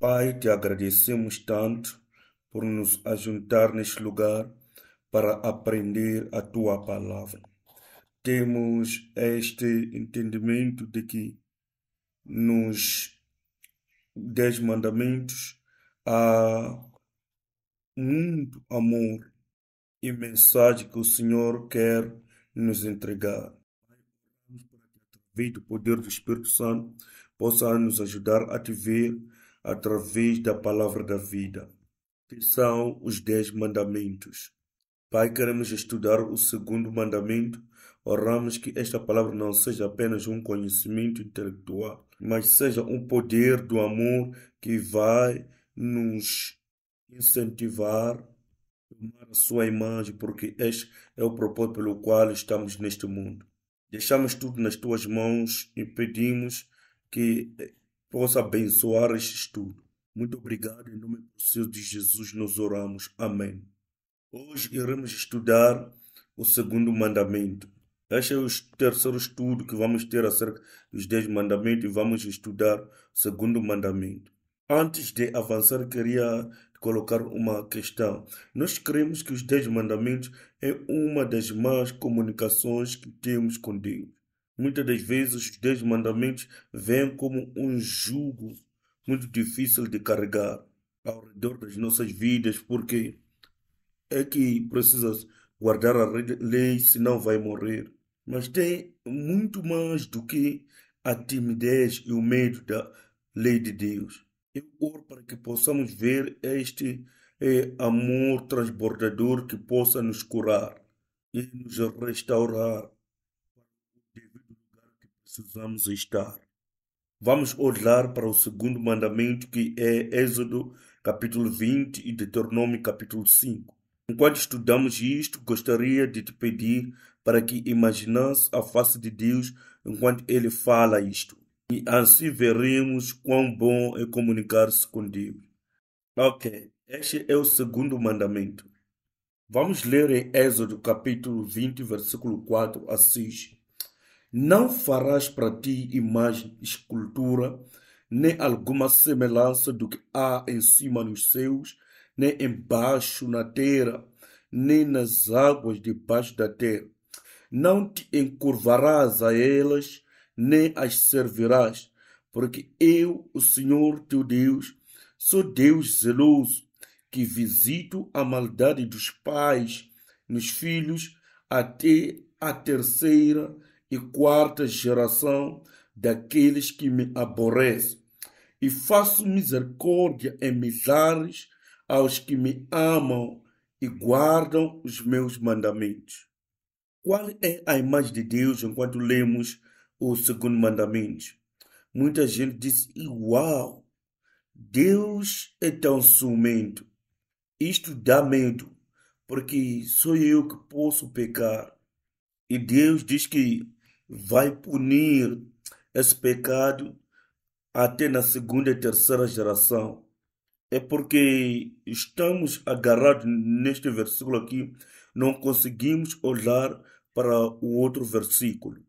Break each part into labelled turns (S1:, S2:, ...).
S1: Pai, te agradecemos tanto por nos ajuntar neste lugar para aprender a tua palavra. Temos este entendimento de que nos Dez Mandamentos há muito amor e mensagem que o Senhor quer nos entregar. para Através do poder do Espírito Santo, possa nos ajudar a te ver através da palavra da vida, que são os Dez Mandamentos. Pai, queremos estudar o segundo mandamento. Oramos que esta palavra não seja apenas um conhecimento intelectual, mas seja um poder do amor que vai nos incentivar a sua imagem, porque este é o propósito pelo qual estamos neste mundo. Deixamos tudo nas tuas mãos e pedimos que possa abençoar este estudo. Muito obrigado, em nome do Senhor de Jesus nós oramos. Amém. Hoje iremos estudar o segundo mandamento. Este é o terceiro estudo que vamos ter acerca dos dez mandamentos e vamos estudar o segundo mandamento. Antes de avançar, queria colocar uma questão. Nós cremos que os dez mandamentos é uma das más comunicações que temos com Deus. Muitas das vezes os dez mandamentos vêm como um jugo muito difícil de carregar ao redor das nossas vidas, porque é que precisas guardar a lei, senão vai morrer. Mas tem muito mais do que a timidez e o medo da lei de Deus. Eu oro para que possamos ver este eh, amor transbordador que possa nos curar e nos restaurar precisamos estar. Vamos olhar para o segundo mandamento que é Êxodo capítulo 20 e Deuteronômio capítulo 5. Enquanto estudamos isto, gostaria de te pedir para que imaginasse a face de Deus enquanto Ele fala isto. E assim veremos quão bom é comunicar-se com Deus. Ok, este é o segundo mandamento. Vamos ler em Êxodo capítulo 20, versículo 4 a 6. Não farás para ti imagem, escultura, nem alguma semelhança do que há em cima nos céus, nem embaixo na terra, nem nas águas debaixo da terra. Não te encurvarás a elas, nem as servirás, porque eu, o Senhor teu Deus, sou Deus zeloso, que visito a maldade dos pais nos filhos até a terceira e quarta geração daqueles que me aborrecem, e faço misericórdia em milhares aos que me amam e guardam os meus mandamentos. Qual é a imagem de Deus enquanto lemos o segundo mandamento? Muita gente diz: Uau, Deus é tão ciumento. Isto dá medo, porque sou eu que posso pecar. E Deus diz que vai punir esse pecado até na segunda e terceira geração. É porque estamos agarrados neste versículo aqui, não conseguimos olhar para o outro versículo.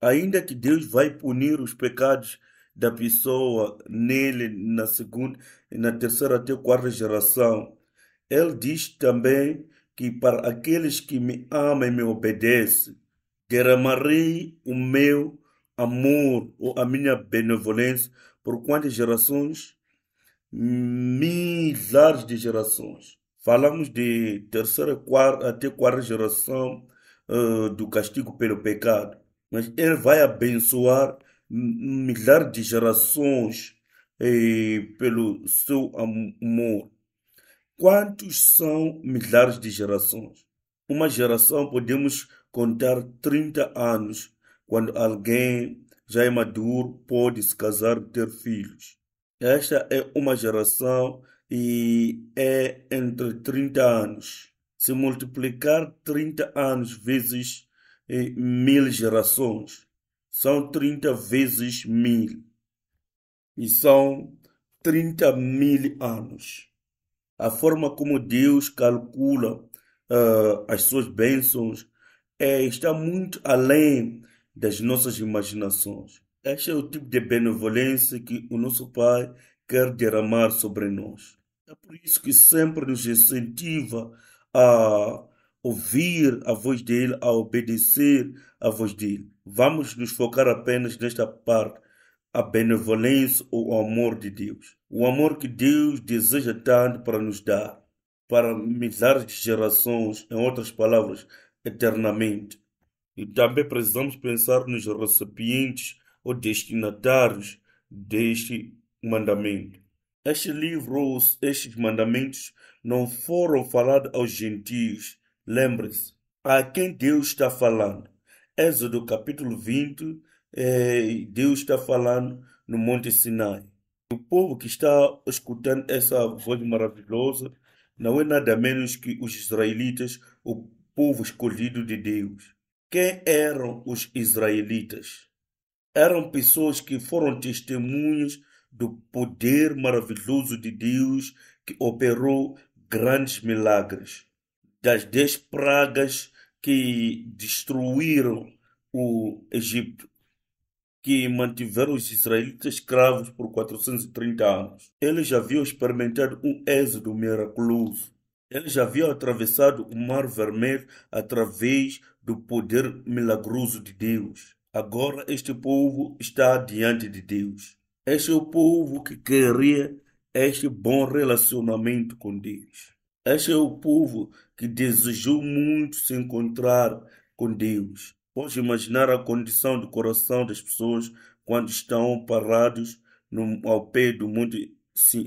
S1: Ainda que Deus vai punir os pecados da pessoa nele na segunda e na terceira até quarta geração, ele diz também que para aqueles que me amam e me obedecem, derramarei o meu amor ou a minha benevolência por quantas gerações? Milhares de gerações. Falamos de terceira quarta, até quarta geração uh, do castigo pelo pecado. Mas Ele vai abençoar milhares de gerações eh, pelo seu amor. Quantos são milhares de gerações? Uma geração podemos contar 30 anos, quando alguém já é maduro pode se casar e ter filhos. Esta é uma geração e é entre 30 anos. Se multiplicar 30 anos vezes é, mil gerações, são 30 vezes mil. E são 30 mil anos. A forma como Deus calcula uh, as suas bênçãos é, está muito além das nossas imaginações. Este é o tipo de benevolência que o nosso Pai quer derramar sobre nós. É por isso que sempre nos incentiva a ouvir a voz dele, a obedecer a voz dele. Vamos nos focar apenas nesta parte, a benevolência ou o amor de Deus. O amor que Deus deseja tanto para nos dar, para milhares de gerações, em outras palavras, eternamente. E também precisamos pensar nos recipientes ou destinatários deste mandamento. Este livro estes mandamentos não foram falados aos gentios. Lembre-se, a quem Deus está falando. Êxodo capítulo 20, é, Deus está falando no Monte Sinai. O povo que está escutando essa voz maravilhosa não é nada menos que os israelitas, o povo escolhido de Deus. Quem eram os israelitas? Eram pessoas que foram testemunhas do poder maravilhoso de Deus que operou grandes milagres. Das dez pragas que destruíram o Egito, que mantiveram os israelitas escravos por 430 anos. Eles já haviam experimentado um êxodo miraculoso. Eles haviam atravessado o mar vermelho através do poder milagroso de Deus. Agora este povo está diante de Deus. Este é o povo que queria este bom relacionamento com Deus. Este é o povo que desejou muito se encontrar com Deus. Pode imaginar a condição do coração das pessoas quando estão parados no, ao pé do Monte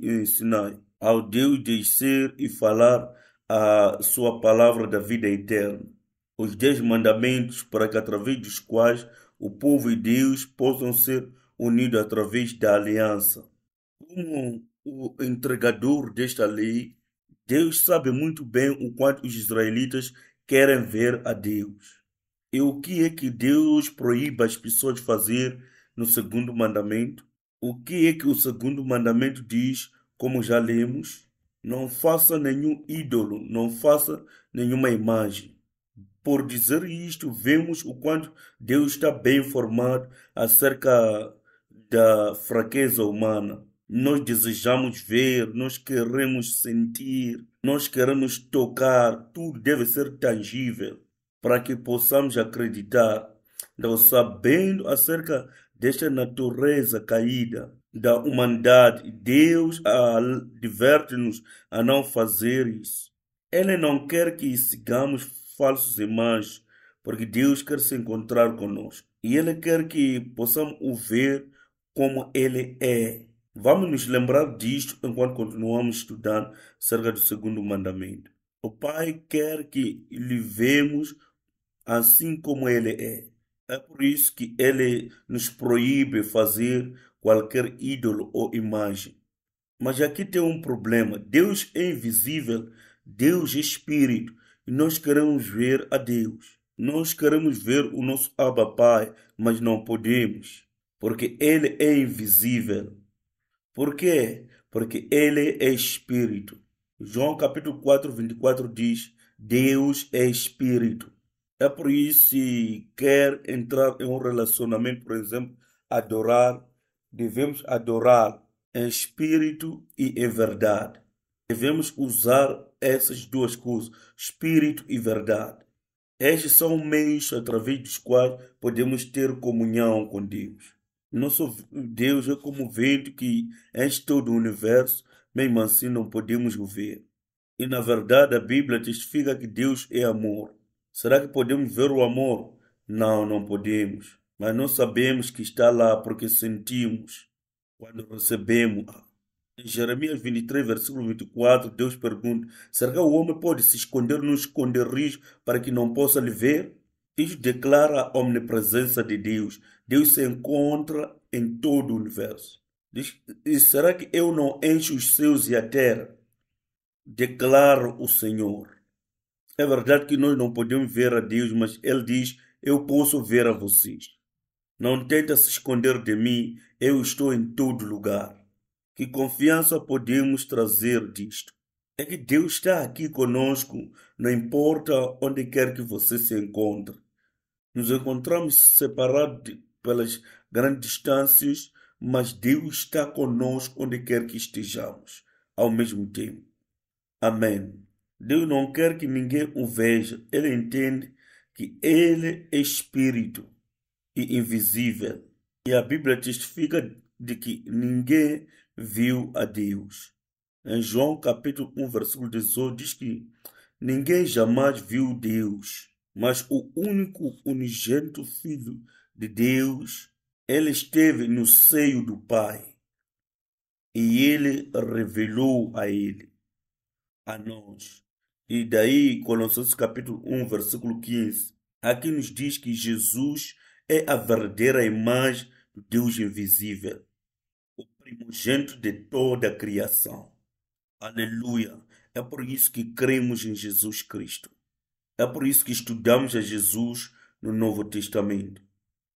S1: eh, Sinai ao Deus descer e falar a sua palavra da vida eterna, os dez mandamentos para que através dos quais o povo e Deus possam ser unidos através da aliança. Como o entregador desta lei, Deus sabe muito bem o quanto os israelitas querem ver a Deus. E o que é que Deus proíbe as pessoas fazer no segundo mandamento? O que é que o segundo mandamento diz como já lemos, não faça nenhum ídolo, não faça nenhuma imagem. Por dizer isto, vemos o quanto Deus está bem informado acerca da fraqueza humana. Nós desejamos ver, nós queremos sentir, nós queremos tocar, tudo deve ser tangível para que possamos acreditar. Então, sabendo acerca desta natureza caída, da humanidade. Deus adverte-nos a não fazer isso. Ele não quer que sigamos falsos irmãos, porque Deus quer se encontrar conosco. E Ele quer que possamos o ver como Ele é. Vamos nos lembrar disto enquanto continuamos estudando acerca do segundo mandamento. O Pai quer que lhe vemos assim como Ele é. É por isso que Ele nos proíbe fazer qualquer ídolo ou imagem. Mas aqui tem um problema. Deus é invisível, Deus é espírito, e nós queremos ver a Deus. Nós queremos ver o nosso Abba Pai, mas não podemos, porque ele é invisível. Por quê? Porque ele é espírito. João capítulo 4, 24 diz: Deus é espírito. É por isso que quer entrar em um relacionamento, por exemplo, adorar devemos adorar em espírito e em verdade. Devemos usar essas duas coisas, espírito e verdade. Estes são meios através dos quais podemos ter comunhão com Deus. Nosso Deus é como vento que enche todo o universo, mesmo assim não podemos o ver. E na verdade a Bíblia testifica que Deus é amor. Será que podemos ver o amor? Não, não podemos mas não sabemos que está lá porque sentimos quando recebemos. Em Jeremias 23, versículo 24, Deus pergunta: será que o homem pode se esconder no esconderijo para que não possa lhe ver? Isso declara a omnipresença de Deus. Deus se encontra em todo o universo. Diz, e será que eu não encho os céus e a terra? Declara o Senhor. É verdade que nós não podemos ver a Deus, mas Ele diz: Eu posso ver a vocês. Não tenta se esconder de mim, eu estou em todo lugar. Que confiança podemos trazer disto? É que Deus está aqui conosco, não importa onde quer que você se encontre. Nos encontramos separados pelas grandes distâncias, mas Deus está conosco onde quer que estejamos, ao mesmo tempo. Amém. Deus não quer que ninguém o veja, ele entende que ele é espírito e invisível. E a Bíblia testifica de que ninguém viu a Deus. Em João capítulo 1, versículo 18, diz que ninguém jamais viu Deus, mas o único unigênito Filho de Deus, ele esteve no seio do Pai e ele revelou a ele, a nós. E daí, Colossenses capítulo 1, versículo 15, aqui nos diz que Jesus é a verdadeira imagem do Deus invisível, o primogênito de toda a criação. Aleluia! É por isso que cremos em Jesus Cristo. É por isso que estudamos a Jesus no Novo Testamento.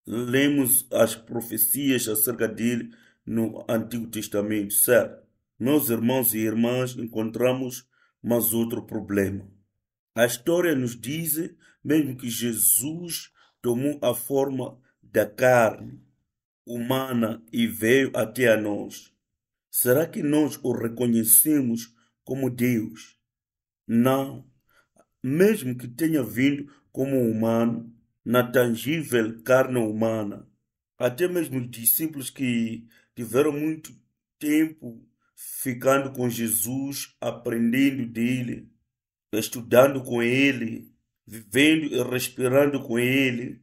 S1: Lemos as profecias acerca dele no Antigo Testamento, certo? Meus irmãos e irmãs, encontramos mais outro problema. A história nos diz mesmo que Jesus tomou a forma da carne humana e veio até a nós. Será que nós o reconhecemos como Deus? Não. Mesmo que tenha vindo como humano, na tangível carne humana, até mesmo os discípulos que tiveram muito tempo ficando com Jesus, aprendendo dele, estudando com ele, vivendo e respirando com ele,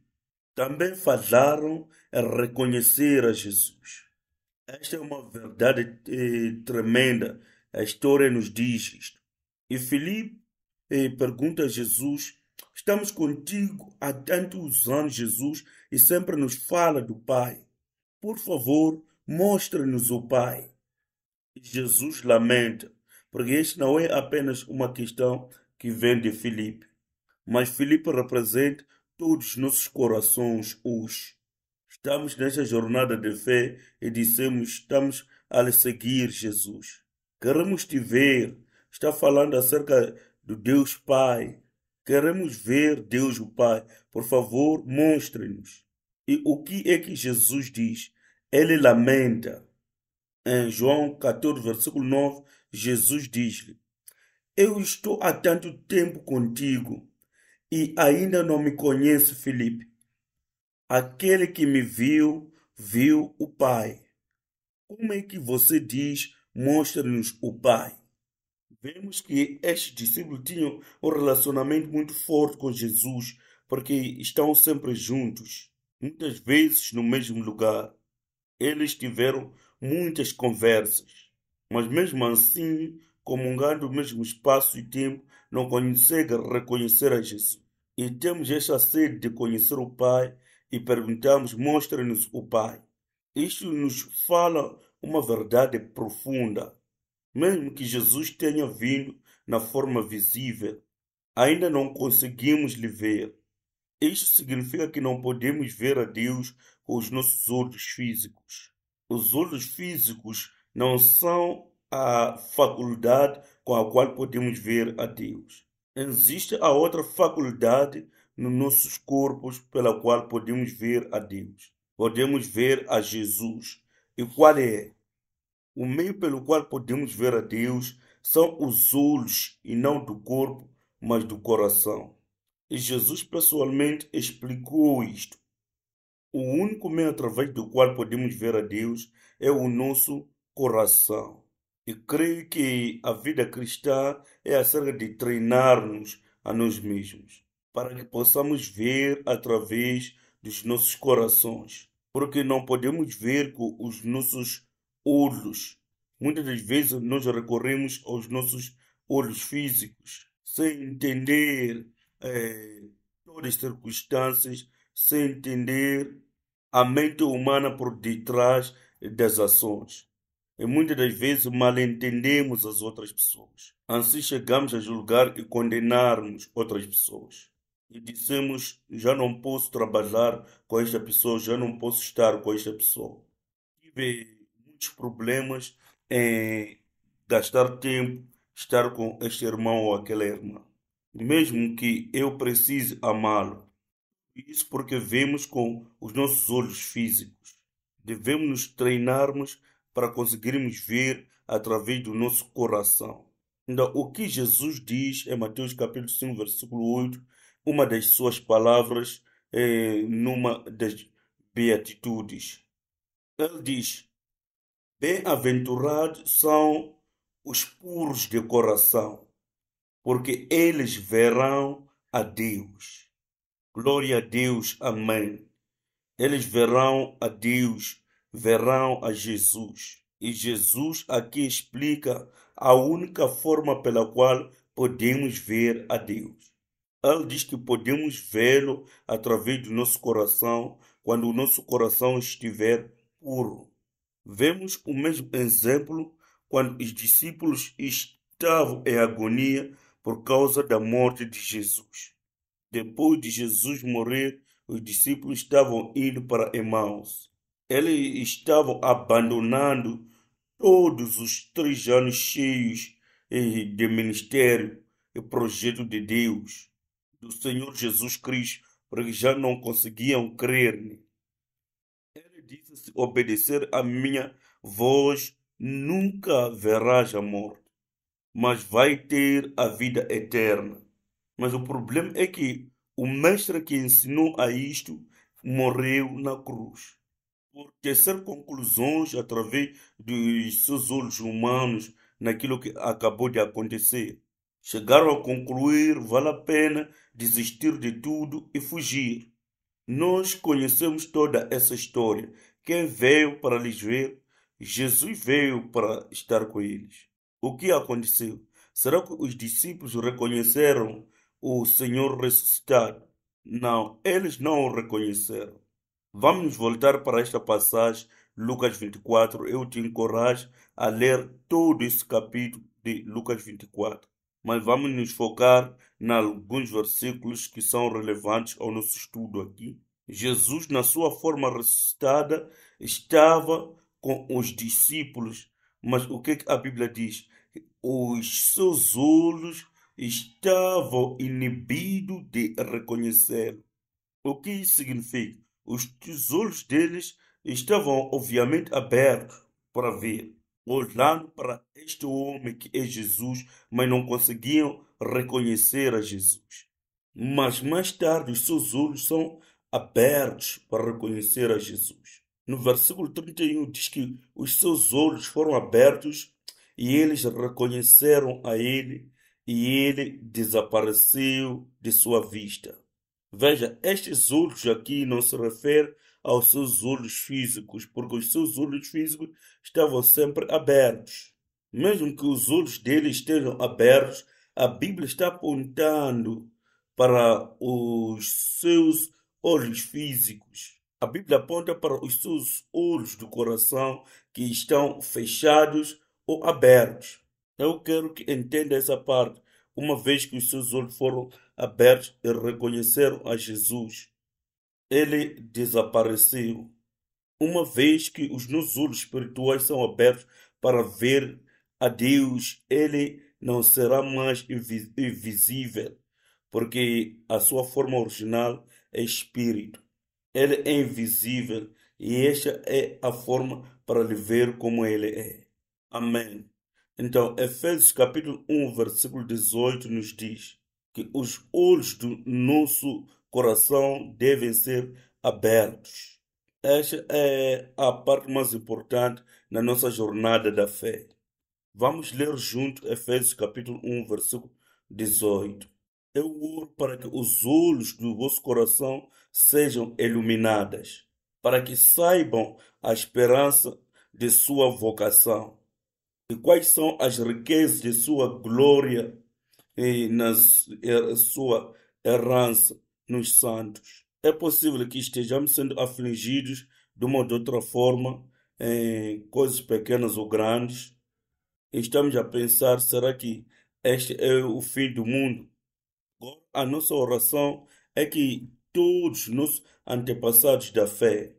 S1: também falharam reconhecer a Jesus. Esta é uma verdade eh, tremenda. A história nos diz isto. E Filipe eh, pergunta a Jesus: Estamos contigo há tantos anos, Jesus, e sempre nos fala do Pai. Por favor, mostra-nos o Pai. Jesus lamenta, porque este não é apenas uma questão que vem de Filipe mas Filipe representa todos os nossos corações hoje. Estamos nesta jornada de fé e dissemos estamos a seguir Jesus. Queremos te ver. Está falando acerca do Deus Pai. Queremos ver Deus o Pai. Por favor, mostre-nos. E o que é que Jesus diz? Ele lamenta. Em João 14, versículo 9, Jesus diz-lhe: Eu estou há tanto tempo contigo e ainda não me conhece, Felipe. Aquele que me viu, viu o Pai. Como é que você diz, mostra-nos o Pai? Vemos que estes discípulos tinham um relacionamento muito forte com Jesus, porque estão sempre juntos, muitas vezes no mesmo lugar. Eles tiveram muitas conversas, mas mesmo assim, comungando o mesmo espaço e tempo, não conseguem reconhecer a Jesus e temos esta sede de conhecer o Pai e perguntamos: mostra-nos o Pai. Isto nos fala uma verdade profunda. Mesmo que Jesus tenha vindo na forma visível, ainda não conseguimos lhe ver. Isto significa que não podemos ver a Deus com os nossos olhos físicos. Os olhos físicos não são a faculdade com a qual podemos ver a Deus. Existe a outra faculdade nos nossos corpos pela qual podemos ver a Deus. Podemos ver a Jesus. E qual é? O meio pelo qual podemos ver a Deus são os olhos e não do corpo, mas do coração. E Jesus pessoalmente explicou isto. O único meio através do qual podemos ver a Deus é o nosso coração. E creio que a vida cristã é acerca de treinar-nos a nós mesmos, para que possamos ver através dos nossos corações, porque não podemos ver com os nossos olhos. Muitas das vezes nós recorremos aos nossos olhos físicos, sem entender é, todas as circunstâncias, sem entender a mente humana por detrás das ações e muitas das vezes malentendemos as outras pessoas. Assim chegamos a julgar e condenarmos outras pessoas. E dissemos: já não posso trabalhar com esta pessoa, já não posso estar com esta pessoa. Tive muitos problemas em gastar tempo, estar com este irmão ou aquela irmã. Mesmo que eu precise amá-lo. Isso porque vemos com os nossos olhos físicos. Devemos nos treinarmos para conseguirmos ver através do nosso coração. Então, o que Jesus diz em Mateus capítulo 5, versículo 8, uma das suas palavras é, numa das beatitudes. Ele diz: Bem-aventurados são os puros de coração, porque eles verão a Deus. Glória a Deus, amém. Eles verão a Deus verão a Jesus. E Jesus aqui explica a única forma pela qual podemos ver a Deus. Ele diz que podemos vê-lo através do nosso coração, quando o nosso coração estiver puro. Vemos o mesmo exemplo quando os discípulos estavam em agonia por causa da morte de Jesus. Depois de Jesus morrer, os discípulos estavam indo para Emmaus. Eles estavam abandonando todos os três anos cheios eh, de ministério e projeto de Deus, do Senhor Jesus Cristo, porque já não conseguiam crer. Ele disse: Se assim, obedecer a minha voz, nunca verás a morte, mas vai ter a vida eterna. Mas o problema é que o mestre que ensinou a isto morreu na cruz por tecer conclusões através dos seus olhos humanos naquilo que acabou de acontecer. Chegaram a concluir vale a pena desistir de tudo e fugir. Nós conhecemos toda essa história. Quem veio para lhes ver, Jesus veio para estar com eles. O que aconteceu? Será que os discípulos reconheceram o Senhor ressuscitado? Não, eles não o reconheceram. Vamos voltar para esta passagem, Lucas 24. Eu te encorajo a ler todo esse capítulo de Lucas 24. Mas vamos nos focar em alguns versículos que são relevantes ao nosso estudo aqui. Jesus, na sua forma ressuscitada, estava com os discípulos. Mas o que a Bíblia diz? Os seus olhos estavam inibidos de reconhecê-lo. O que isso significa? Os tesouros deles estavam obviamente abertos para ver, olhando para este homem que é Jesus, mas não conseguiam reconhecer a Jesus. Mas mais tarde os seus olhos são abertos para reconhecer a Jesus. No versículo 31 diz que os seus olhos foram abertos e eles reconheceram a ele e ele desapareceu de sua vista. Veja, estes olhos aqui não se refere aos seus olhos físicos, porque os seus olhos físicos estavam sempre abertos. Mesmo que os olhos dele estejam abertos, a Bíblia está apontando para os seus olhos físicos. A Bíblia aponta para os seus olhos do coração que estão fechados ou abertos. Eu quero que entenda essa parte, uma vez que os seus olhos foram abertos abertos e reconheceram a Jesus. Ele desapareceu. Uma vez que os nossos olhos espirituais são abertos para ver a Deus, ele não será mais invisível, porque a sua forma original é espírito. Ele é invisível e esta é a forma para lhe ver como ele é. Amém. Então, Efésios capítulo 1, versículo 18 nos diz: que os olhos do nosso coração devem ser abertos. Esta é a parte mais importante na nossa jornada da fé. Vamos ler junto Efésios capítulo 1, versículo 18. Eu oro para que os olhos do vosso coração sejam iluminadas, para que saibam a esperança de sua vocação e quais são as riquezas de sua glória e na sua herança nos santos. É possível que estejamos sendo afligidos de uma ou de outra forma, em coisas pequenas ou grandes. Estamos a pensar: será que este é o fim do mundo? A nossa oração é que todos nossos antepassados da fé,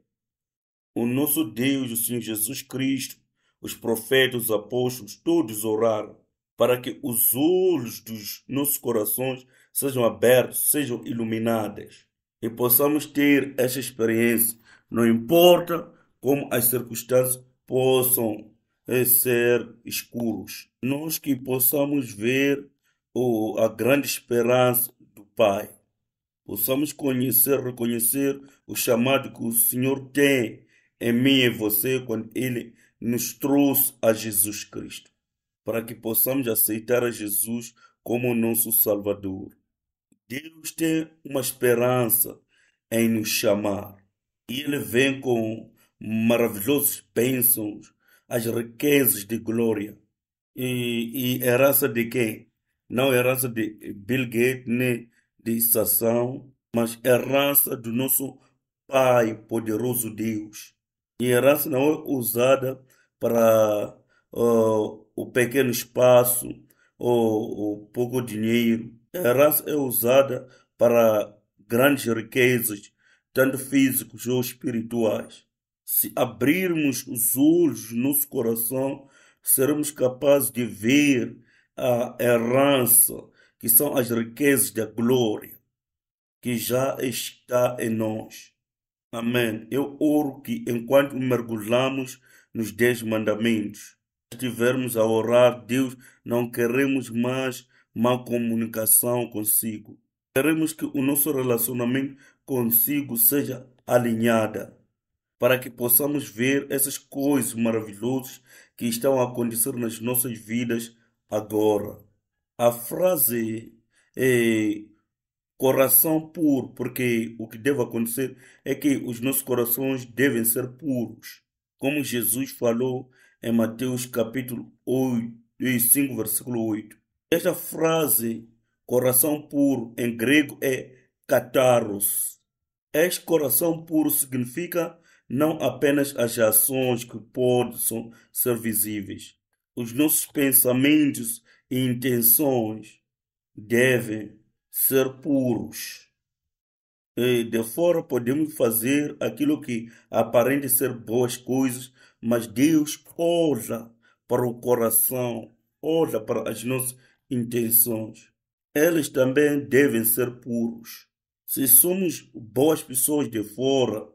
S1: o nosso Deus, o Senhor Jesus Cristo, os profetas, os apóstolos, todos oraram para que os olhos dos nossos corações sejam abertos, sejam iluminados e possamos ter essa experiência. Não importa como as circunstâncias possam eh, ser escuras, nós que possamos ver oh, a grande esperança do Pai, possamos conhecer, reconhecer o chamado que o Senhor tem em mim e você quando Ele nos trouxe a Jesus Cristo para que possamos aceitar a Jesus como nosso Salvador. Deus tem uma esperança em nos chamar e Ele vem com maravilhosos bênçãos, as riquezas de glória e, e herança de quem? Não herança de Bill Gates nem de Sassão, mas herança do nosso Pai poderoso Deus. E herança não é usada para o pequeno espaço ou o pouco dinheiro. A herança é usada para grandes riquezas, tanto físicas ou espirituais. Se abrirmos os olhos do nosso coração, seremos capazes de ver a herança, que são as riquezas da glória, que já está em nós. Amém. Eu oro que enquanto mergulhamos nos Dez Mandamentos, estivermos a orar, Deus, não queremos mais má comunicação consigo. Queremos que o nosso relacionamento consigo seja alinhada, para que possamos ver essas coisas maravilhosas que estão a acontecer nas nossas vidas agora. A frase é coração puro, porque o que deve acontecer é que os nossos corações devem ser puros. Como Jesus falou em Mateus capítulo 8, 5, versículo 8. Esta frase, coração puro, em grego é kataros. Este coração puro significa não apenas as ações que podem ser visíveis. Os nossos pensamentos e intenções devem ser puros. E de fora podemos fazer aquilo que aparente ser boas coisas, mas Deus olha para o coração, olha para as nossas intenções. Eles também devem ser puros. Se somos boas pessoas de fora,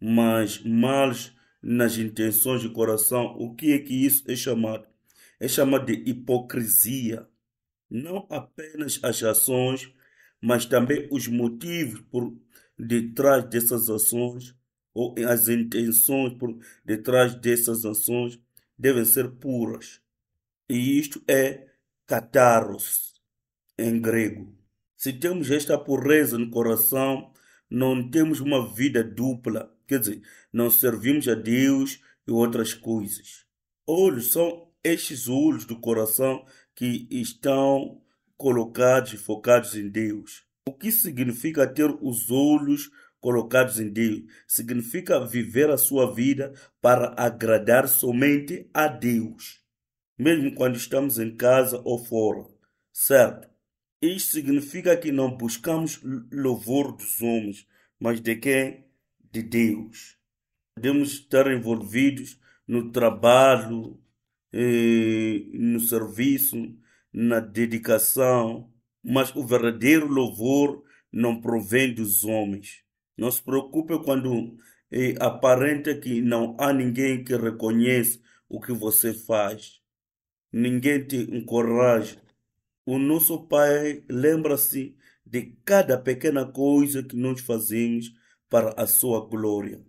S1: mas males nas intenções de coração, o que é que isso é chamado? É chamado de hipocrisia. Não apenas as ações, mas também os motivos por detrás dessas ações ou as intenções por detrás dessas ações devem ser puras. E isto é catarros em grego. Se temos esta pureza no coração, não temos uma vida dupla, quer dizer, não servimos a Deus e outras coisas. Olhos são estes olhos do coração que estão colocados e focados em Deus. O que significa ter os olhos colocados em Deus significa viver a sua vida para agradar somente a Deus, mesmo quando estamos em casa ou fora, certo? Isto significa que não buscamos louvor dos homens, mas de quem? De Deus. Podemos estar envolvidos no trabalho, eh, no serviço, na dedicação, mas o verdadeiro louvor não provém dos homens, não se preocupe quando é aparenta que não há ninguém que reconhece o que você faz. Ninguém te encoraja. O nosso Pai lembra-se de cada pequena coisa que nós fazemos para a sua glória.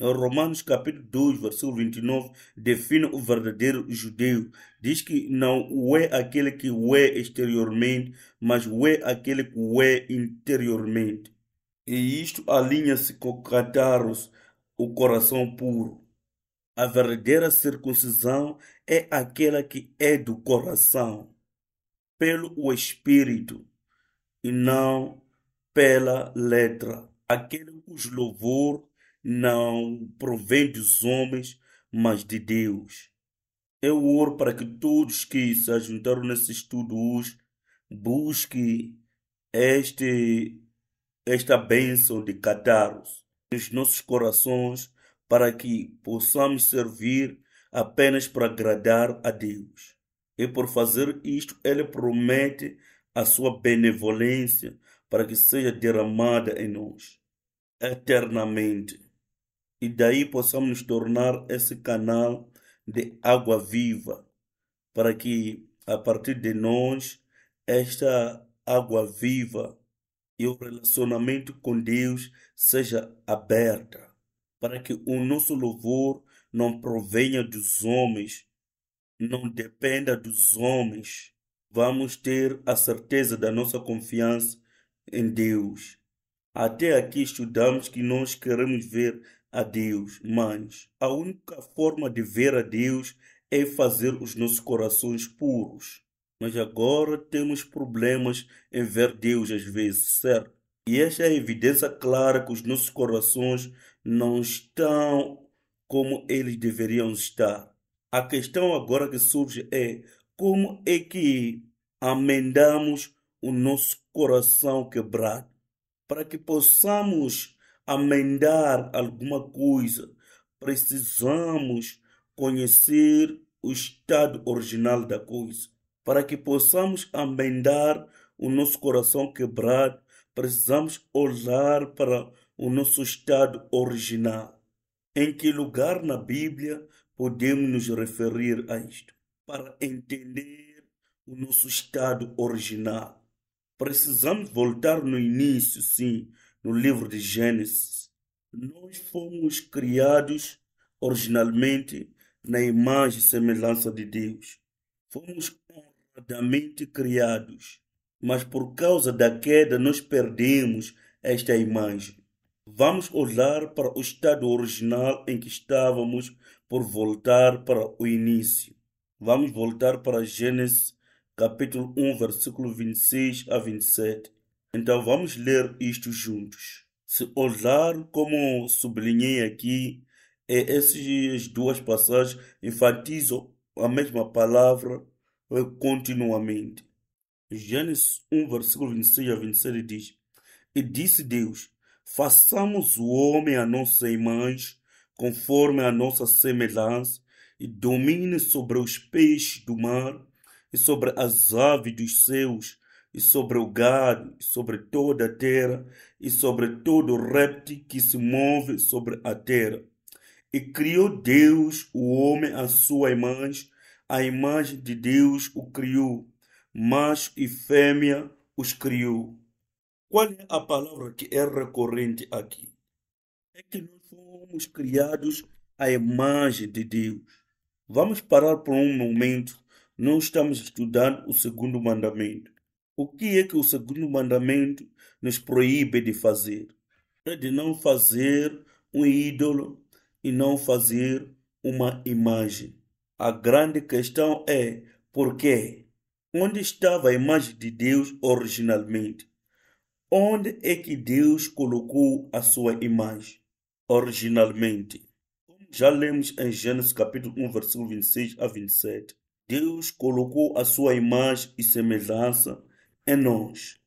S1: Romanos capítulo 2, versículo 29, define o verdadeiro judeu. Diz que não o é aquele que o é exteriormente, mas o é aquele que o é interiormente. E isto alinha-se com Cataros, o coração puro. A verdadeira circuncisão é aquela que é do coração, pelo espírito, e não pela letra. Aquele cujo louvor não provém dos homens, mas de Deus. Eu oro para que todos que se ajuntaram nesse estudo hoje busquem este esta bênção de cataros nos nossos corações para que possamos servir apenas para agradar a Deus. E por fazer isto, Ele promete a sua benevolência para que seja derramada em nós eternamente. E daí possamos nos tornar esse canal de água viva, para que a partir de nós esta água viva e o relacionamento com Deus seja aberta, para que o nosso louvor não provenha dos homens, não dependa dos homens. Vamos ter a certeza da nossa confiança em Deus. Até aqui estudamos que nós queremos ver a Deus, mas a única forma de ver a Deus é fazer os nossos corações puros. Mas agora temos problemas em ver Deus às vezes, certo? E esta é a evidência clara que os nossos corações não estão como eles deveriam estar. A questão agora que surge é como é que amendamos o nosso coração quebrado para que possamos amendar alguma coisa. Precisamos conhecer o estado original da coisa para que possamos amendar o nosso coração quebrado, precisamos olhar para o nosso estado original. Em que lugar na Bíblia podemos nos referir a isto? Para entender o nosso estado original, precisamos voltar no início, sim, no livro de Gênesis. Nós fomos criados originalmente na imagem e semelhança de Deus. Fomos adequadamente criados, mas por causa da queda nós perdemos esta imagem. Vamos olhar para o estado original em que estávamos por voltar para o início. Vamos voltar para Gênesis capítulo 1, versículo 26 a 27. Então vamos ler isto juntos. Se olhar como sublinhei aqui, é essas duas passagens enfatizam a mesma palavra continuamente. Gênesis 1, versículo 26 a 27 diz: E disse Deus: Façamos o homem a nossa imagem, conforme a nossa semelhança, e domine sobre os peixes do mar, e sobre as aves dos céus, e sobre o gado, e sobre toda a terra, e sobre todo o réptil que se move sobre a terra. E criou Deus o homem à sua imagem, a imagem de Deus o criou, macho e fêmea os criou. Qual é a palavra que é recorrente aqui? É que nós fomos criados à imagem de Deus. Vamos parar por um momento. Não estamos estudando o segundo mandamento. O que é que o segundo mandamento nos proíbe de fazer? É de não fazer um ídolo e não fazer uma imagem. A grande questão é por quê? Onde estava a imagem de Deus originalmente? Onde é que Deus colocou a sua imagem originalmente? Já lemos em Gênesis capítulo 1, versículo 26 a 27. Deus colocou a sua imagem e semelhança em nós.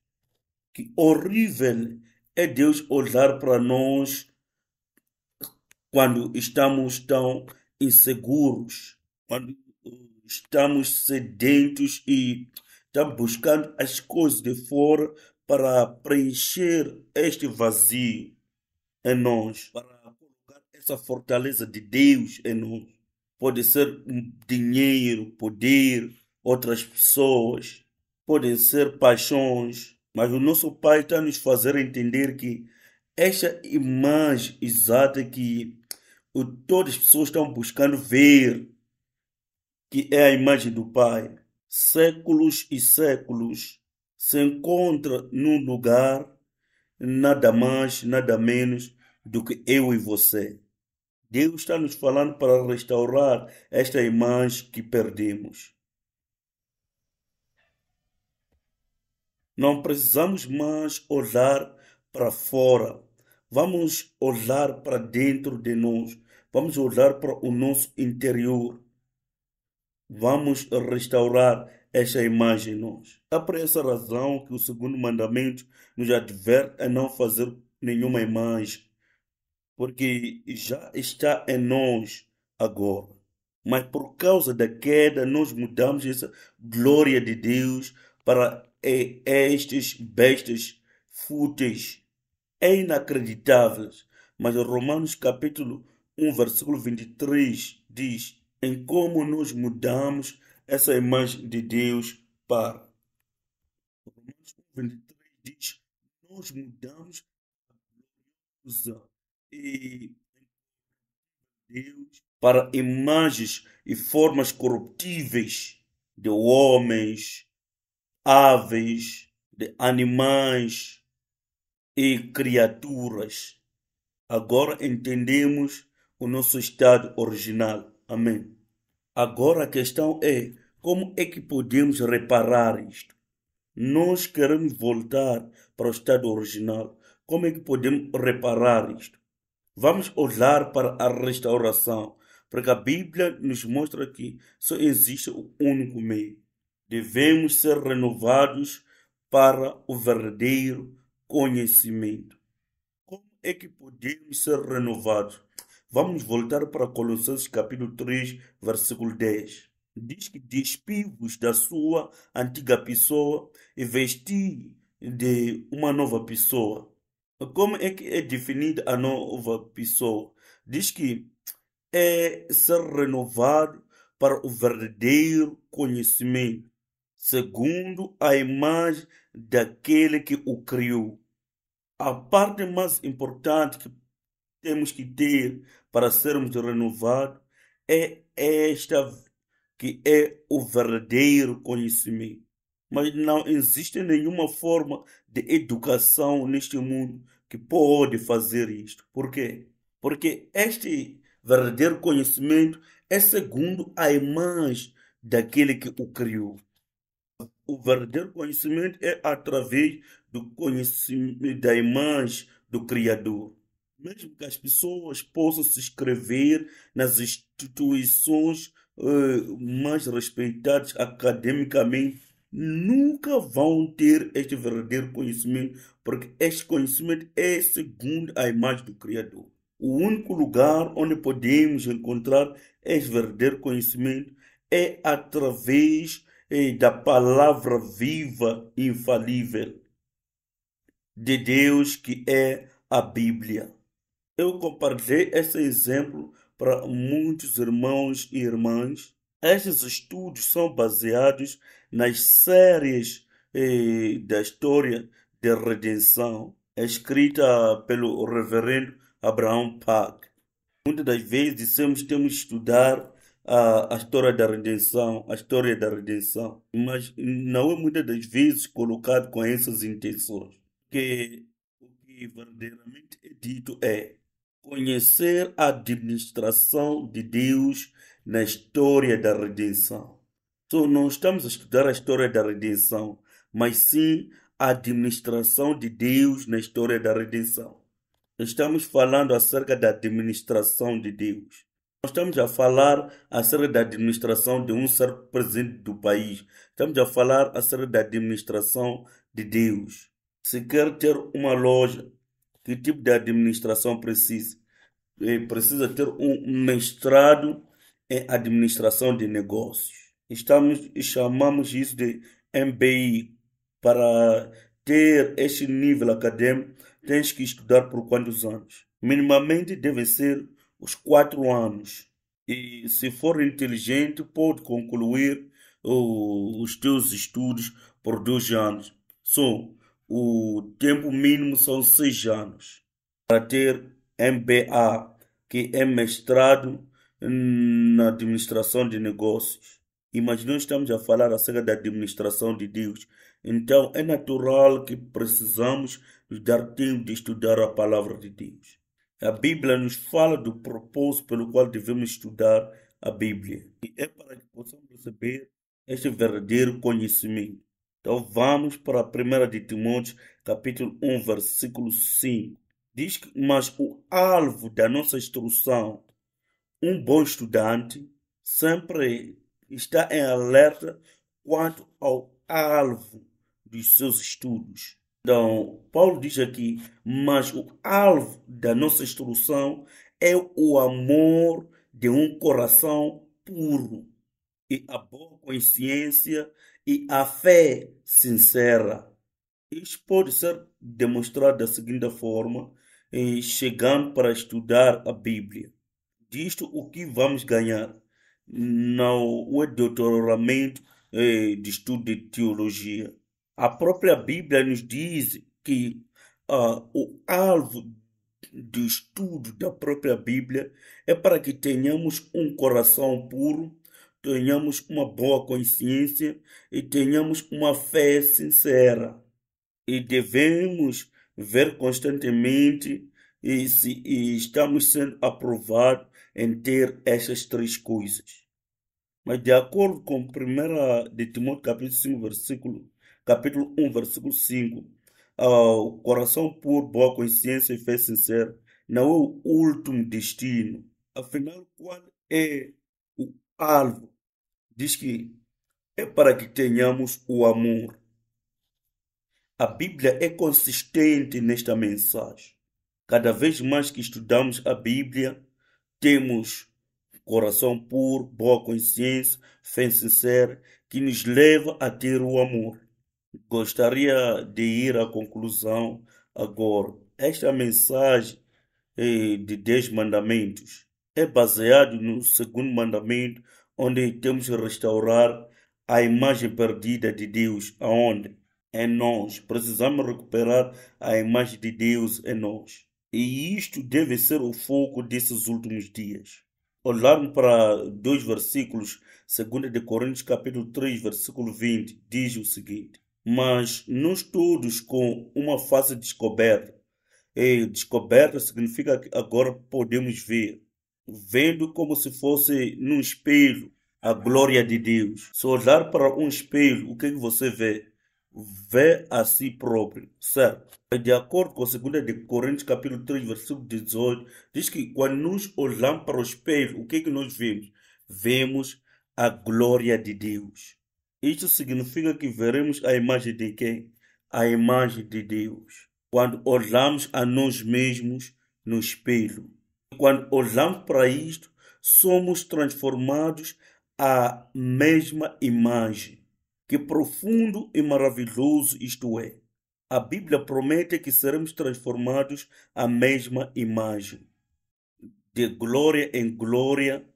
S1: Que horrível é Deus olhar para nós quando estamos tão inseguros quando uh, estamos sedentos e estamos buscando as coisas de fora para preencher este vazio em nós, para colocar essa fortaleza de Deus em nós. Pode ser dinheiro, poder, outras pessoas, podem ser paixões, mas o nosso Pai está nos fazer entender que esta imagem exata que todas as pessoas estão buscando ver que é a imagem do Pai, séculos e séculos, se encontra num lugar nada mais, nada menos do que eu e você. Deus está nos falando para restaurar esta imagem que perdemos. Não precisamos mais olhar para fora. Vamos olhar para dentro de nós. Vamos olhar para o nosso interior. Vamos restaurar esta imagem em nós. É por essa razão que o segundo mandamento nos adverte a não fazer nenhuma imagem, porque já está em nós agora. Mas por causa da queda, nós mudamos essa glória de Deus para estes bestas fúteis, é inacreditáveis. Mas Romanos capítulo 1, versículo 23 diz: em como nos mudamos essa imagem de Deus para. Romanos 23 diz: Nós mudamos a e Deus para imagens e formas corruptíveis de homens, aves, de animais e criaturas. Agora entendemos o nosso estado original. Amém. Agora a questão é como é que podemos reparar isto? Nós queremos voltar para o estado original. Como é que podemos reparar isto? Vamos olhar para a restauração, porque a Bíblia nos mostra que só existe o único meio. Devemos ser renovados para o verdadeiro conhecimento. Como é que podemos ser renovados? Vamos voltar para Colossenses capítulo 3, versículo 10. Diz que despivos da sua antiga pessoa e vesti de uma nova pessoa. Como é que é definida a nova pessoa? Diz que é ser renovado para o verdadeiro conhecimento, segundo a imagem daquele que o criou. A parte mais importante que temos que ter para sermos renovados é esta que é o verdadeiro conhecimento. Mas não existe nenhuma forma de educação neste mundo que pode fazer isto. Por quê? Porque este verdadeiro conhecimento é segundo a imagem daquele que o criou. O verdadeiro conhecimento é através do conhecimento da imagem do Criador mesmo que as pessoas possam se inscrever nas instituições uh, mais respeitadas academicamente, nunca vão ter este verdadeiro conhecimento, porque este conhecimento é segundo a imagem do Criador. O único lugar onde podemos encontrar este verdadeiro conhecimento é através eh, da palavra viva, infalível de Deus, que é a Bíblia. Eu compartilhei esse exemplo para muitos irmãos e irmãs. Estes estudos são baseados nas séries eh, da história de redenção escrita pelo reverendo Abraham Park. Muitas das vezes dissemos que temos que estudar a, a história da redenção, a história da redenção, mas não é muitas das vezes colocado com essas intenções. Que o que verdadeiramente é dito é Conhecer a administração de Deus na história da redenção. Então, não estamos a estudar a história da redenção, mas sim a administração de Deus na história da redenção. Estamos falando acerca da administração de Deus. Nós estamos a falar acerca da administração de um ser presidente do país. Estamos a falar acerca da administração de Deus. Se quer ter uma loja, que tipo de administração precisa? precisa ter um mestrado em administração de negócios. Estamos chamamos isso de MBI. Para ter este nível acadêmico, tens que estudar por quantos anos? Minimamente devem ser os quatro anos. E se for inteligente, pode concluir os teus estudos por dois anos. Só so, o tempo mínimo são seis anos para ter MBA, que é mestrado na administração de negócios. E mas nós estamos a falar acerca da administração de Deus. Então é natural que precisamos nos dar tempo de estudar a palavra de Deus. A Bíblia nos fala do propósito pelo qual devemos estudar a Bíblia. E é para que possamos receber este verdadeiro conhecimento. Então vamos para 1 de Timóteo, capítulo 1, versículo 5. Diz que, mas o alvo da nossa instrução, um bom estudante sempre está em alerta quanto ao alvo dos seus estudos. Então, Paulo diz aqui, mas o alvo da nossa instrução é o amor de um coração puro e a boa consciência e a fé sincera. Isto pode ser demonstrado da seguinte forma: chegando para estudar a Bíblia. Disto o que vamos ganhar? Não o doutoramento eh, de estudo de teologia. A própria Bíblia nos diz que uh, o alvo do estudo da própria Bíblia é para que tenhamos um coração puro, tenhamos uma boa consciência e tenhamos uma fé sincera. E devemos ver constantemente e se e estamos sendo aprovados em ter essas três coisas. Mas de acordo com 1 de Timóteo capítulo 5, versículo, capítulo 1, versículo 5, ah, o coração por boa consciência e fé sincera não é o último destino. Afinal, qual é o alvo? Diz que é para que tenhamos o amor. A Bíblia é consistente nesta mensagem. Cada vez mais que estudamos a Bíblia, temos coração puro, boa consciência, fé sincera, que nos leva a ter o amor. Gostaria de ir à conclusão agora. Esta mensagem eh, de Dez Mandamentos é baseada no segundo mandamento, onde temos que restaurar a imagem perdida de Deus, aonde em nós. Precisamos recuperar a imagem de Deus em nós. E isto deve ser o foco desses últimos dias. Olharmos para dois versículos, 2 de Coríntios capítulo 3, versículo 20, diz o seguinte: Mas nós todos com uma face descoberta. E descoberta significa que agora podemos ver, vendo como se fosse num espelho a glória de Deus. Se olhar para um espelho, o que é você vê? vê a si próprio. Certo? É de acordo com a segunda de Coríntios, capítulo 3, versículo 18, diz que quando nos olhamos para o espelho, o que é que nós vemos? Vemos a glória de Deus. Isso significa que veremos a imagem de quem? A imagem de Deus. Quando olhamos a nós mesmos no espelho. Quando olhamos para isto, somos transformados à mesma imagem que profundo e maravilhoso isto é! A Bíblia promete que seremos transformados à mesma imagem, de glória em glória,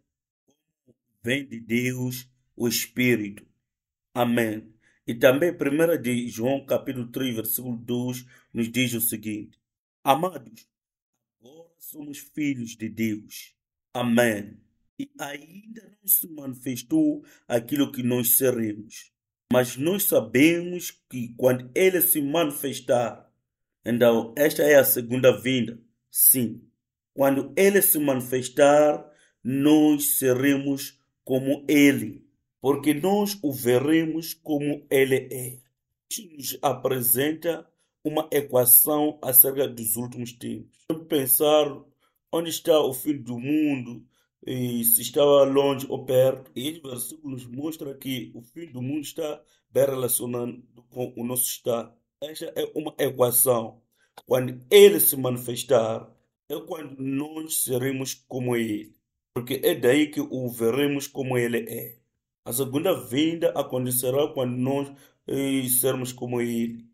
S1: vem de Deus o Espírito. Amém. E também 1 de João capítulo 3, versículo 2, nos diz o seguinte: Amados, agora somos filhos de Deus. Amém. E ainda não se manifestou aquilo que nós seremos mas nós sabemos que quando ele se manifestar, então esta é a segunda vinda. Sim, quando ele se manifestar, nós seremos como ele, porque nós o veremos como ele é. Nos apresenta uma equação acerca dos últimos tempos. Pensar onde está o fim do mundo, e se estava longe ou perto. E esse versículo nos mostra que o fim do mundo está bem relacionado com o nosso estado. Esta é uma equação. Quando ele se manifestar, é quando nós seremos como ele, porque é daí que o veremos como ele é. A segunda vinda acontecerá quando nós eh, sermos como ele,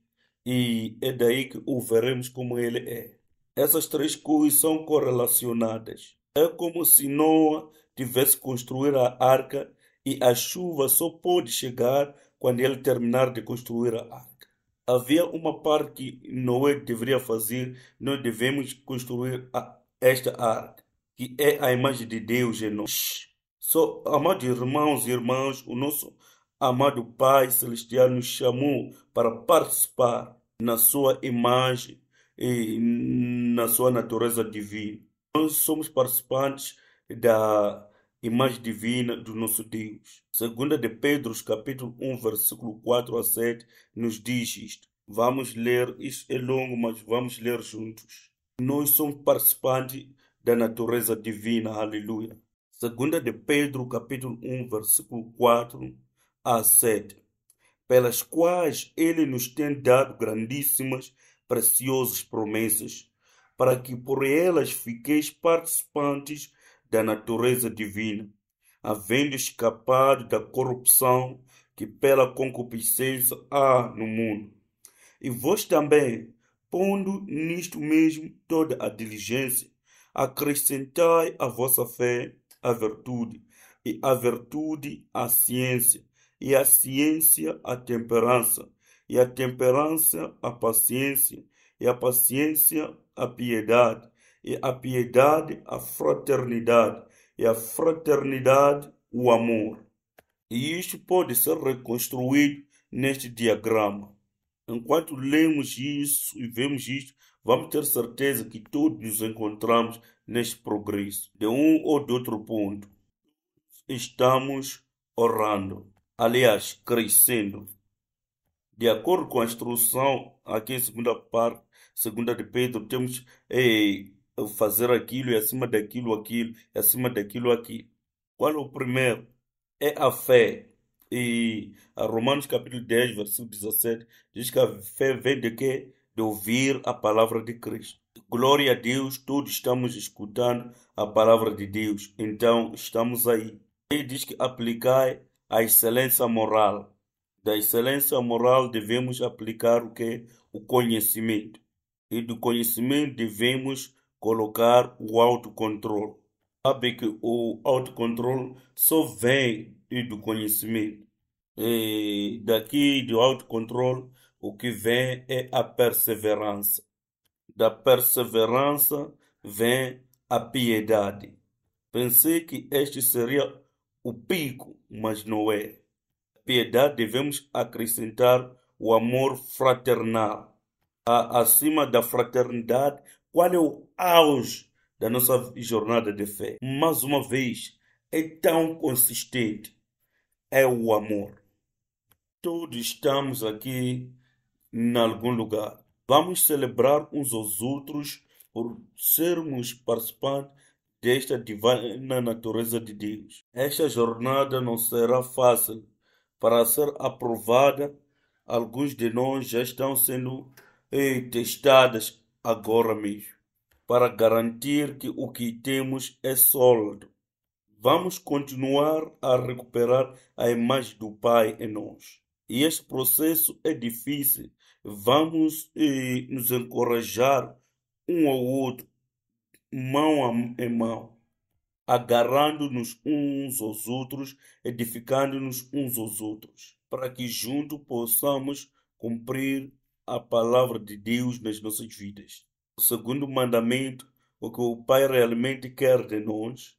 S1: e é daí que o veremos como ele é. Essas três coisas são correlacionadas. É como se Noa tivesse construir a arca e a chuva só pôde chegar quando ele terminar de construir a arca. Havia uma parte que Noé deveria fazer, nós devemos construir a, esta arca, que é a imagem de Deus em nós. Só, amados irmãos e irmãs, o nosso amado Pai Celestial nos chamou para participar na sua imagem e na sua natureza divina. Nós somos participantes da imagem divina do nosso Deus. Segunda de Pedro, capítulo 1, versículo 4 a 7, nos diz isto. Vamos ler, isto é longo, mas vamos ler juntos. Nós somos participantes da natureza divina, aleluia. Segunda de Pedro, capítulo 1, versículo 4 a 7. Pelas quais ele nos tem dado grandíssimas, preciosas promessas para que por elas fiqueis participantes da natureza divina, havendo escapado da corrupção que pela concupiscência há no mundo. E vós também, pondo nisto mesmo toda a diligência, acrescentai à vossa fé a virtude, e a virtude a ciência, e a ciência a temperança, e a temperança a paciência, e a paciência, a piedade, e a piedade, a fraternidade, e a fraternidade, o amor. E isto pode ser reconstruído neste diagrama. Enquanto lemos isso e vemos isto, vamos ter certeza que todos nos encontramos neste progresso, de um ou de outro ponto. Estamos orando, aliás, crescendo. De acordo com a instrução, aqui em segunda parte, segunda de Pedro, temos ei, fazer aquilo e acima daquilo, aquilo, e acima daquilo, aquilo. Qual é o primeiro? É a fé. E a Romanos capítulo 10, versículo 17, diz que a fé vem de quê? De ouvir a palavra de Cristo. Glória a Deus, todos estamos escutando a palavra de Deus. Então, estamos aí. Ele diz que aplicar a excelência moral. Da excelência moral devemos aplicar o que? O conhecimento e do conhecimento devemos colocar o autocontrole. Sabe que o autocontrole só vem do conhecimento. E daqui do autocontrole, o que vem é a perseverança. Da perseverança vem a piedade. Pensei que este seria o pico, mas não é. Piedade devemos acrescentar o amor fraternal a, acima da fraternidade, qual é o auge da nossa jornada de fé. Mais uma vez, é tão consistente, é o amor. Todos estamos aqui em algum lugar. Vamos celebrar uns aos outros por sermos participantes desta divina natureza de Deus. Esta jornada não será fácil. Para ser aprovada, alguns de nós já estão sendo e testadas agora mesmo, para garantir que o que temos é sólido. Vamos continuar a recuperar a imagem do Pai em nós. E esse processo é difícil. Vamos eh, nos encorajar um ao outro, mão em mão, agarrando-nos uns aos outros, edificando-nos uns aos outros, para que juntos possamos cumprir a palavra de Deus nas nossas vidas. O segundo mandamento, o que o Pai realmente quer de nós,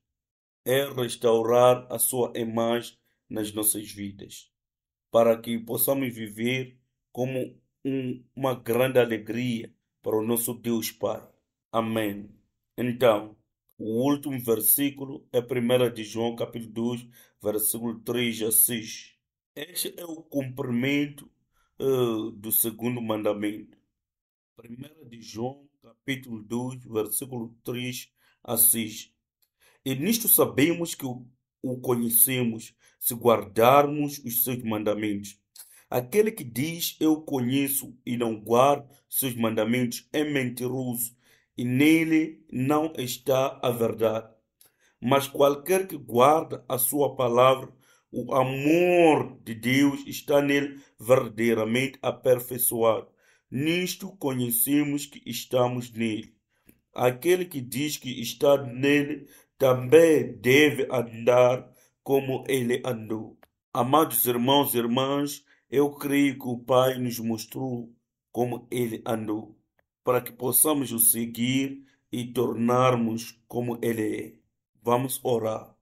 S1: é restaurar a sua imagem nas nossas vidas, para que possamos viver como um, uma grande alegria para o nosso Deus Pai. Amém. Então, o último versículo é 1 de João, capítulo 2, versículo 3 a 6. Este é o cumprimento uh, do segundo mandamento. 1 de João, capítulo 2, versículo 3 a 6. E nisto sabemos que o, o conhecemos, se guardarmos os seus mandamentos. Aquele que diz eu conheço e não guarda seus mandamentos é mentiroso, e nele não está a verdade. Mas qualquer que guarda a sua palavra, o amor de Deus está nele verdadeiramente aperfeiçoado. Nisto conhecemos que estamos nele. Aquele que diz que está nele também deve andar como ele andou. Amados irmãos e irmãs, eu creio que o Pai nos mostrou como ele andou, para que possamos o seguir e tornarmos como ele é. Vamos orar.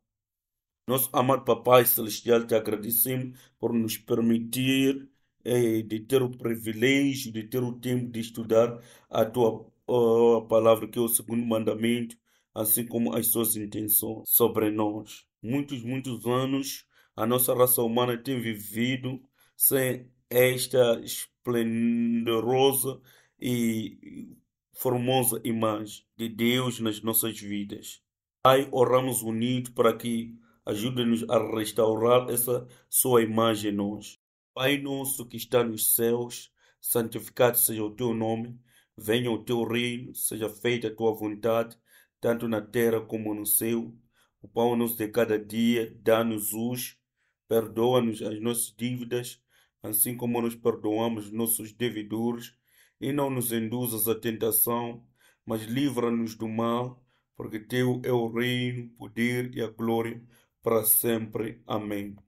S1: Nosso amado Papai Celestial, te agradecemos por nos permitir eh, de ter o privilégio, de ter o tempo de estudar a tua eh, palavra, que é o segundo mandamento, assim como as suas intenções sobre nós. Muitos, muitos anos a nossa raça humana tem vivido sem esta esplendorosa e formosa imagem de Deus nas nossas vidas. Pai, oramos unidos para que ajuda-nos a restaurar essa sua imagem em nós. Pai nosso que está nos céus, santificado seja o teu nome, venha o teu reino, seja feita a tua vontade, tanto na terra como no céu. O pão nosso de cada dia, dá-nos hoje, perdoa-nos as nossas dívidas, assim como nós perdoamos nossos devedores, e não nos induzas à tentação, mas livra-nos do mal, porque teu é o reino, o poder e a glória para sempre. Amém.